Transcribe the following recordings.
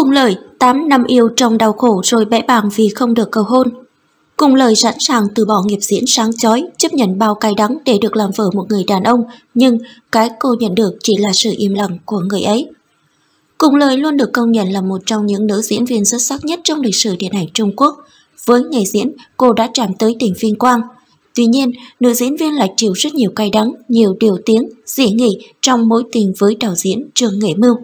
Cùng lời, 8 năm yêu trong đau khổ rồi bẽ bàng vì không được cầu hôn. Cùng lời sẵn sàng từ bỏ nghiệp diễn sáng chói, chấp nhận bao cay đắng để được làm vợ một người đàn ông, nhưng cái cô nhận được chỉ là sự im lặng của người ấy. Cùng lời luôn được công nhận là một trong những nữ diễn viên xuất sắc nhất trong lịch sử điện ảnh Trung Quốc. Với nghề diễn, cô đã chạm tới đỉnh vinh quang. Tuy nhiên, nữ diễn viên lại chịu rất nhiều cay đắng, nhiều điều tiếng, dị nghị trong mối tình với đạo diễn Trương Nghệ Mưu.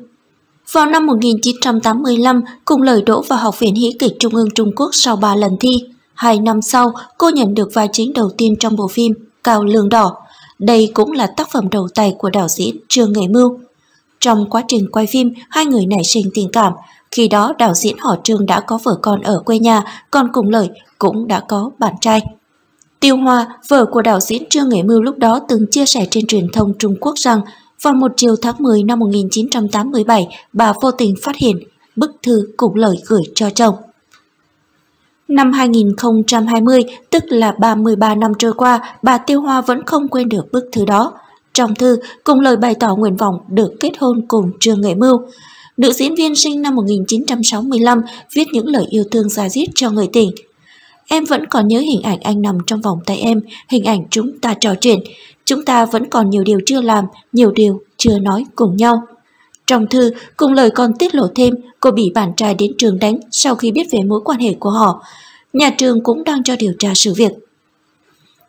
Vào năm 1985, cùng lời đỗ vào Học viện Hí kịch Trung ương Trung Quốc sau 3 lần thi. Hai năm sau, cô nhận được vai chính đầu tiên trong bộ phim Cao Lương Đỏ. Đây cũng là tác phẩm đầu tay của đạo diễn Trương Nghệ Mưu. Trong quá trình quay phim, hai người nảy sinh tình cảm. Khi đó, đạo diễn họ Trương đã có vợ con ở quê nhà, còn cùng lời cũng đã có bạn trai. Tiêu Hoa, vợ của đạo diễn Trương Nghệ Mưu lúc đó từng chia sẻ trên truyền thông Trung Quốc rằng vào một chiều tháng 10 năm 1987, bà vô tình phát hiện bức thư cùng lời gửi cho chồng. Năm 2020, tức là 33 năm trôi qua, bà Tiêu Hoa vẫn không quên được bức thư đó. Trong thư, cùng lời bày tỏ nguyện vọng được kết hôn cùng Trương Nghệ Mưu. Nữ diễn viên sinh năm 1965 viết những lời yêu thương ra diết cho người tình, Em vẫn còn nhớ hình ảnh anh nằm trong vòng tay em, hình ảnh chúng ta trò chuyện. Chúng ta vẫn còn nhiều điều chưa làm, nhiều điều chưa nói cùng nhau. Trong thư, cùng lời còn tiết lộ thêm, cô bị bạn trai đến trường đánh sau khi biết về mối quan hệ của họ. Nhà trường cũng đang cho điều tra sự việc.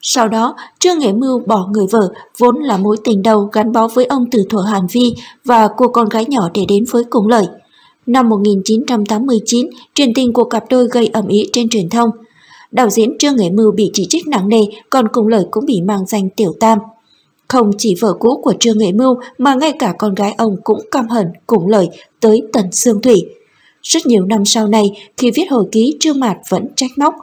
Sau đó, Trương Nghệ Mưu bỏ người vợ, vốn là mối tình đầu gắn bó với ông từ thuở Hàn Vi và cô con gái nhỏ để đến với cùng lợi. Năm 1989, truyền tình của cặp đôi gây ẩm ý trên truyền thông – đạo diễn Trương Nghệ Mưu bị chỉ trích nặng nề, còn cùng lời cũng bị mang danh Tiểu Tam. Không chỉ vợ cũ của Trương Nghệ Mưu mà ngay cả con gái ông cũng căm hận cùng lời tới tận xương thủy. Rất nhiều năm sau này, khi viết hồi ký, Trương Mạt vẫn trách móc.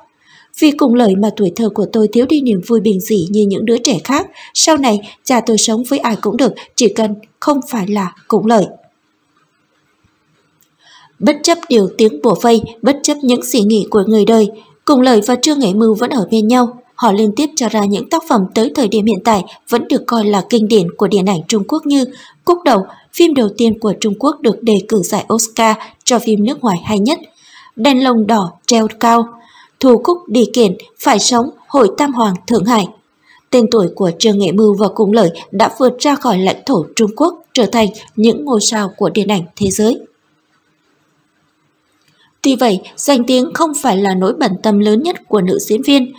Vì cùng lời mà tuổi thơ của tôi thiếu đi niềm vui bình dị như những đứa trẻ khác, sau này cha tôi sống với ai cũng được, chỉ cần không phải là cũng lời. Bất chấp điều tiếng bùa vây, bất chấp những suy nghĩ của người đời, Cùng lời và Trương Nghệ Mưu vẫn ở bên nhau, họ liên tiếp cho ra những tác phẩm tới thời điểm hiện tại vẫn được coi là kinh điển của điện ảnh Trung Quốc như Cúc Đầu, phim đầu tiên của Trung Quốc được đề cử giải Oscar cho phim nước ngoài hay nhất, Đèn lồng đỏ treo cao, Thù Cúc Đi Kiển, Phải Sống, Hội Tam Hoàng, Thượng Hải. Tên tuổi của Trương Nghệ Mưu và Cùng Lợi đã vượt ra khỏi lãnh thổ Trung Quốc trở thành những ngôi sao của điện ảnh thế giới. Tuy vậy, danh tiếng không phải là nỗi bận tâm lớn nhất của nữ diễn viên.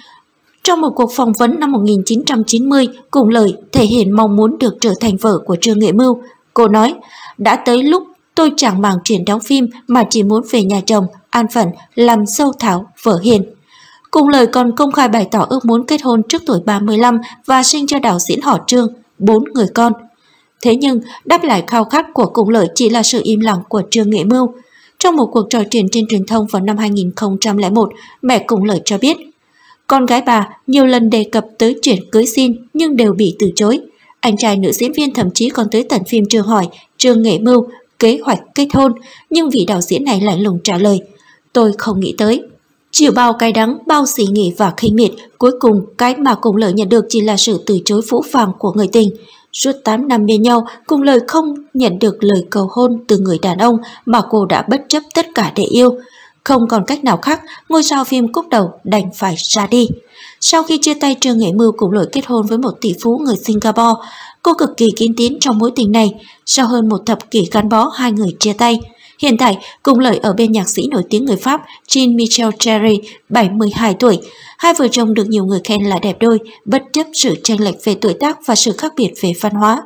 Trong một cuộc phỏng vấn năm 1990, cùng lời thể hiện mong muốn được trở thành vợ của Trương Nghệ Mưu, cô nói, đã tới lúc tôi chẳng màng chuyện đóng phim mà chỉ muốn về nhà chồng, an phận, làm sâu thảo vợ hiền. Cùng lời còn công khai bày tỏ ước muốn kết hôn trước tuổi 35 và sinh cho đạo diễn họ Trương, bốn người con. Thế nhưng, đáp lại khao khát của cùng lời chỉ là sự im lặng của Trương Nghệ Mưu – trong một cuộc trò chuyện trên truyền thông vào năm 2001, mẹ cũng lời cho biết, con gái bà nhiều lần đề cập tới chuyện cưới xin nhưng đều bị từ chối. Anh trai nữ diễn viên thậm chí còn tới tận phim trường hỏi, trường nghệ mưu, kế hoạch kết hôn, nhưng vị đạo diễn này lạnh lùng trả lời, tôi không nghĩ tới. Chịu bao cái đắng, bao xỉ nghỉ và khinh miệt, cuối cùng cái mà cung lợi nhận được chỉ là sự từ chối phũ phàng của người tình. Suốt 8 năm bên nhau, cung lợi không nhận được lời cầu hôn từ người đàn ông mà cô đã bất chấp tất cả để yêu. Không còn cách nào khác, ngôi sao phim cúp đầu đành phải ra đi. Sau khi chia tay Trương Nghệ Mưu cùng lỗi kết hôn với một tỷ phú người Singapore, cô cực kỳ kiên tín trong mối tình này. Sau hơn một thập kỷ gắn bó, hai người chia tay – Hiện tại, cùng lời ở bên nhạc sĩ nổi tiếng người Pháp Jean-Michel Jarre, 72 tuổi. Hai vợ chồng được nhiều người khen là đẹp đôi, bất chấp sự tranh lệch về tuổi tác và sự khác biệt về văn hóa.